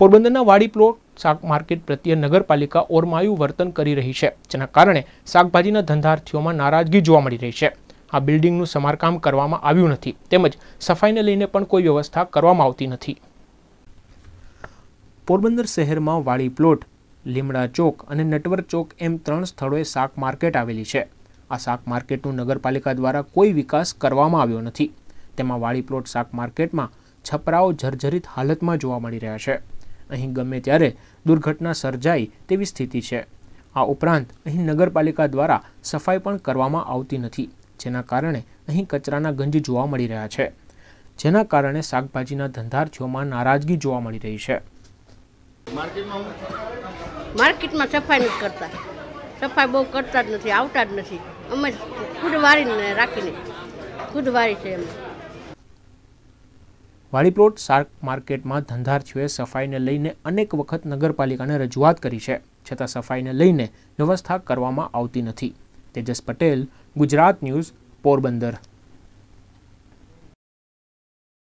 પોરબંદરના વાડી પ્લોટ શાક માર્કેટ પ્રત્યે નગરપાલિકા ઓરમાયું વર્તન કરી રહી છે જેના કારણે શાકભાજીના ધંધાર્થીઓમાં નારાજગી જોવા મળી રહી છે આ બિલ્ડિંગનું સમારકામ કરવામાં આવ્યું નથી તેમજ સફાઈને લઈને પણ કોઈ વ્યવસ્થા કરવામાં આવતી નથી પોરબંદર શહેરમાં વાડી પ્લોટ લીમડા ચોક અને નટવર ચોક એમ ત્રણ સ્થળોએ શાક માર્કેટ આવેલી છે આ શાક માર્કેટનું નગરપાલિકા દ્વારા કોઈ વિકાસ કરવામાં આવ્યો નથી તેમાં વાળી પ્લોટ શાક માર્કેટમાં છપરાઓ જર્જરિત હાલતમાં જોવા મળી રહ્યા છે અહીં ગમે ત્યારે દુર્ઘટના સર્જાય તેવી સ્થિતિ છે આ ઉપરાંત અહીં નગરપાલિકા દ્વારા સફાઈ પણ કરવામાં આવતી નથી જેના કારણે અહીં કચરાના ગંજ જોવા મળી રહ્યા છે જેના કારણે શાકભાજીના ધંધાર્થીઓમાં નારાજગી જોવા મળી રહી છે માર્કેટમાં સફાઈ નથી કરતા સફાઈ બહુ કરતા જ નથી આવતા જ નથી અમે ખુદ વારીને રાખીને ખુદ વારી છે એમ વાળીપ્લોટ શાર્ક માર્કેટમાં ધંધાર્થીઓએ સફાઈને લઈને અનેક વખત નગરપાલિકાને રજૂઆત કરી છે છતાં સફાઈને લઈને વ્યવસ્થા કરવામાં આવતી નથી તેજસ પટેલ ગુજરાત ન્યૂઝ પોરબંદર